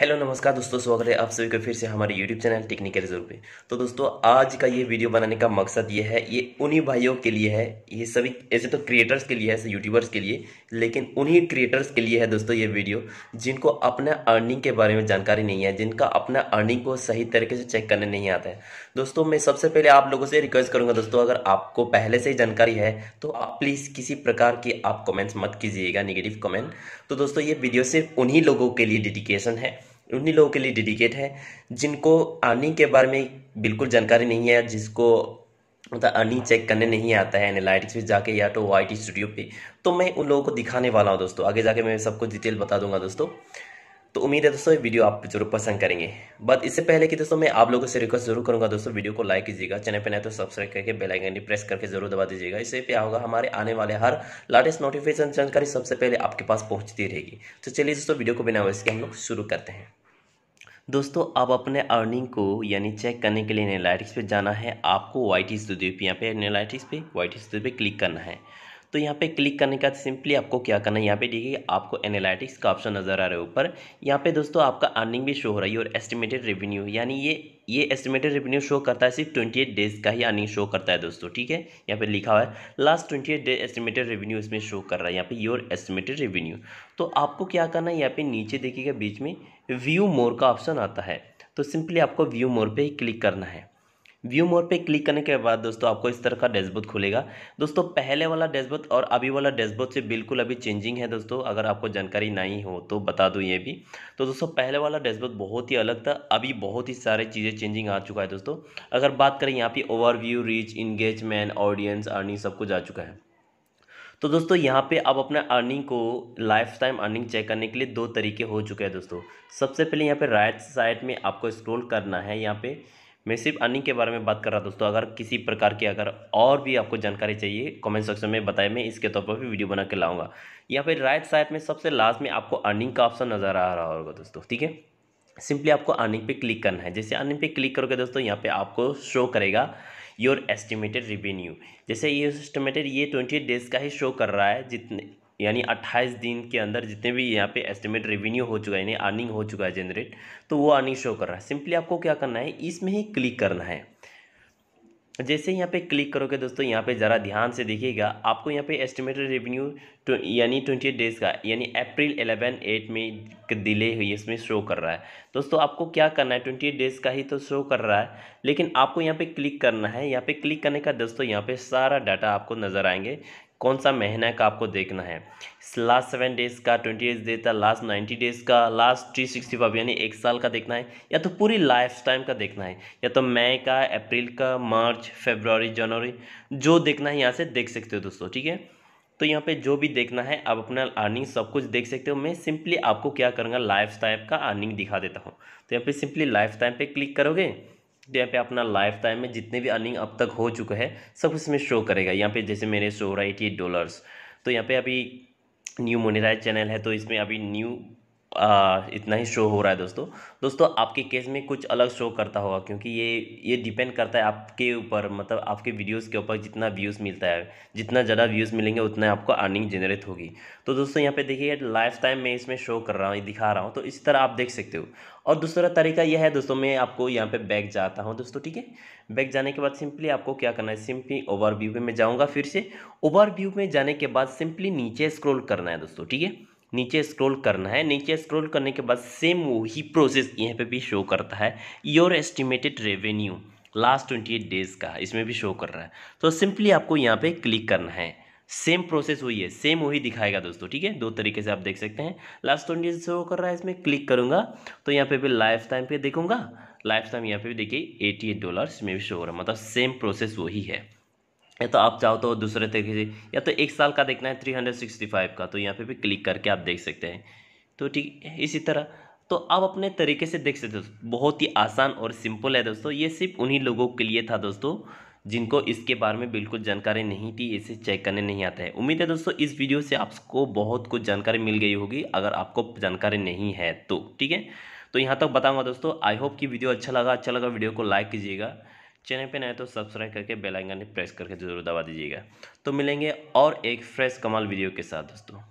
hello नमस्कार दोस्तों स्वागत है आप सभी को फिर से हमारे यूट्यूब चैनल टेक्निकल रिजोर पे तो दोस्तों आज का ये वीडियो बनाने का मकसद ये है ये उन्हीं भाइयों के लिए है ये सभी ऐसे तो क्रिएटर्स के लिए है यूट्यूबर्स के लिए लेकिन उन्हीं क्रिएटर्स के लिए है दोस्तों ये वीडियो जिनको अपना अर्निंग के बारे में जानकारी नहीं है जिनका अपना अर्निंग को सही तरीके से चेक करने नहीं आता है दोस्तों मैं सबसे पहले आप लोगों से रिक्वेस्ट करूँगा दोस्तों अगर आपको पहले से ही जानकारी है तो आप प्लीज़ किसी प्रकार की आप कमेंट्स मत कीजिएगा निगेटिव कमेंट तो दोस्तों ये वीडियो सिर्फ उन्हीं लोगों के लिए डेडिकेशन है उन्हीं लोगों के लिए डेडिकेट है जिनको अर्निंग के बारे में बिल्कुल जानकारी नहीं है जिसको मतलब अर्निंग चेक करने नहीं आता है एनालिटिक्स में जाके या तो वाई स्टूडियो पे तो मैं उन लोगों को दिखाने वाला हूँ दोस्तों आगे जाके मैं सबको डिटेल बता दूंगा दोस्तों तो उम्मीद है दोस्तों ये वीडियो आप जरूर पसंद करेंगे बट इससे पहले कि दोस्तों मैं आप लोगों से रिक्वेस्ट जरूर करूंगा दोस्तों वीडियो को लाइक कीजिएगा चैनल पर नए तो सब्सक्राइब करके बेल आइकन प्रेस करके जरूर दबा दीजिएगा इससे क्या होगा हमारे आने वाले हर लेटेस्ट नोटिफिकेशन जानकारी सबसे पहले आपके पास पहुंचती रहेगी तो चलिए दोस्तों वीडियो को बिना वैसे हम लोग शुरू करते हैं दोस्तों अब अपने अर्निंग को यानी चेक करने के लिए एनालिटिक्स पे जाना है आपको वाई टी स्टूडियो पे यहाँ पे एनालिटिक्स पे वाई टी स्टूडियो पे क्लिक करना है तो यहाँ पे क्लिक करने का सिंपली आपको क्या करना है यहाँ पे देखिए आपको एनालिटिक्स का ऑप्शन नज़र आ रहा है ऊपर यहाँ पे दोस्तों आपका अर्निंग भी शो हो रही है और एस्टिमेटेड रेवेन्यू यानी ये ये एस्टिमेटेड रेवेन्यू शो करता है सिर्फ ट्वेंटी एट डेज़ का ही अर्निंग शो करता है दोस्तों ठीक है यहाँ पे लिखा हुआ है last twenty eight day estimated revenue इसमें शो कर रहा है यहाँ पे योर एस्टिमेटेड रेवेन्यू तो आपको क्या करना है यहाँ पे नीचे देखिएगा बीच में व्यू मोर का ऑप्शन आता है तो सिंपली आपको व्यू मोर पर ही क्लिक करना है व्यू मोड पे क्लिक करने के बाद दोस्तों आपको इस तरह का डैशबोर्ड खुलेगा दोस्तों पहले वाला डैशबोर्ड और अभी वाला डैशबोर्ड से बिल्कुल अभी चेंजिंग है दोस्तों अगर आपको जानकारी नहीं हो तो बता दूँ ये भी तो दोस्तों पहले वाला डैशबोर्ड बहुत ही अलग था अभी बहुत ही सारे चीज़ें चेंजिंग आ चुका है दोस्तों अगर बात करें यहाँ पर overview reach engagement audience earning सब कुछ आ चुका है तो दोस्तों यहाँ पे आप अपना अर्निंग को लाइफ टाइम अर्निंग चेक करने के लिए दो तरीके हो चुके हैं दोस्तों सबसे पहले यहाँ पे राइट साइड में आपको स्क्रॉल करना है यहाँ पे मैं सिर्फ अर्निंग के बारे में बात कर रहा दोस्तों अगर किसी प्रकार की अगर और भी आपको जानकारी चाहिए कमेंट सेक्शन में बताएं मैं इसके तौर पर भी वीडियो बना के लाऊंगा या फिर राइट साइड में सबसे लास्ट में आपको अर्निंग का ऑप्शन नज़र आ रहा होगा दोस्तों ठीक है सिंपली आपको अर्निंग पे क्लिक करना है जैसे अर्निंग पे क्लिक करोगे दोस्तों यहाँ पे आपको शो करेगा योर एस्टिमेटेड रिवेन्यू जैसे ये एस्टिमेटेड ये ट्वेंटी डेज का ही शो कर रहा है जितने यानी 28 दिन के अंदर जितने भी यहाँ पे एस्टिमेट रेवेन्यू हो चुका है यानी अर्निंग हो चुका है जनरेट तो वो अर्निंग शो कर रहा है सिंपली आपको क्या करना है इसमें ही क्लिक करना है जैसे यहाँ पे क्लिक करोगे दोस्तों यहाँ पे ज़रा ध्यान से देखिएगा आपको यहाँ पे एस्टिमेटेड रेवेन्यू तो यानी ट्वेंटी डेज़ का यानी अप्रैल एलेवन एट में डिले हुई इसमें शो कर रहा है दोस्तों आपको क्या करना है ट्वेंटी डेज़ का ही तो शो कर रहा है लेकिन आपको यहाँ पे क्लिक करना है यहाँ पे क्लिक करने का दोस्तों यहाँ पे सारा डाटा आपको नज़र आएंगे कौन सा महीना का आपको देखना है लास्ट सेवन डेज़ का ट्वेंटी एट डेज का लास्ट नाइन्टी डेज़ का लास्ट थ्री सिक्सटी फाइव यानी एक साल का देखना है या तो पूरी लाइफ टाइम का देखना है या तो मई का अप्रैल का मार्च फेबररी जनवरी जो देखना है यहाँ से देख सकते हो दोस्तों ठीक है तो यहाँ पे जो भी देखना है आप अपना अर्निंग सब कुछ देख सकते हो मैं सिंपली आपको क्या करूँगा लाइफ टाइम का अर्निंग दिखा देता हूँ तो यहाँ पे सिंपली लाइफ टाइम पे क्लिक करोगे यहाँ पे अपना लाइफ टाइम में जितने भी अर्निंग अब तक हो चुका है सब इसमें शो करेगा यहाँ पे जैसे मेरे शो रहा है एटी डॉलर्स तो यहाँ पे अभी न्यू मोनिराइज चैनल है तो इसमें अभी न्यू आ, इतना ही शो हो रहा है दोस्तों दोस्तों आपके केस में कुछ अलग शो करता होगा क्योंकि ये ये डिपेंड करता है आपके ऊपर मतलब आपके वीडियोस के ऊपर जितना व्यूज़ मिलता है जितना ज़्यादा व्यूज़ मिलेंगे उतना आपको अर्निंग जनरेट होगी तो दोस्तों यहाँ पे देखिए लाइफ टाइम मैं इसमें शो कर रहा हूँ दिखा रहा हूँ तो इस तरह आप देख सकते हो और दूसरा तरीका यह है दोस्तों मैं आपको यहाँ पे बैग जाता हूँ दोस्तों ठीक है बैग जाने के बाद सिंपली आपको क्या करना है सिंपली ओवर में मैं जाऊँगा फिर से व्यू में जाने के बाद सिंपली नीचे स्क्रोल करना है दोस्तों ठीक है नीचे स्क्रॉल करना है नीचे स्क्रॉल करने के बाद सेम वही प्रोसेस यहाँ पे भी शो करता है your estimated revenue last twenty eight days का इसमें भी शो कर रहा है तो सिंपली आपको यहाँ पे क्लिक करना है सेम प्रोसेस वही है सेम वही दिखाएगा दोस्तों ठीक है दो तरीके से आप देख सकते हैं लास्ट ट्वेंटी शो कर रहा है इसमें क्लिक करूँगा तो यहाँ पे भी लाइफ टाइम पर देखूँगा लाइफ टाइम यहाँ पे भी देखिए एटी एट डॉलर इसमें भी शो हो रहा है मतलब सेम प्रोसेस वही है या तो आप चाहो तो दूसरे तरीके से या तो एक साल का देखना है थ्री हंड्रेड सिक्सटी फाइव का तो यहाँ पे भी क्लिक करके आप देख सकते हैं तो ठीक इसी तरह तो आप अपने तरीके से देख सकते हो बहुत ही आसान और सिंपल है दोस्तों ये सिर्फ उन्हीं लोगों के लिए था दोस्तों जिनको इसके बारे में बिल्कुल जानकारी नहीं थी इसे चेक करने नहीं आता है उम्मीद है दोस्तों इस वीडियो से आपको बहुत कुछ जानकारी मिल गई होगी अगर आपको जानकारी नहीं है तो ठीक है तो यहाँ तक तो बताऊँगा दोस्तों आई होप कि वीडियो अच्छा लगा अच्छा लगा वीडियो को लाइक कीजिएगा चैनल पे नए तो सब्सक्राइब करके बेल आइकन प्रेस करके जरूर दबा दीजिएगा तो मिलेंगे और एक फ्रेश कमाल वीडियो के साथ दोस्तों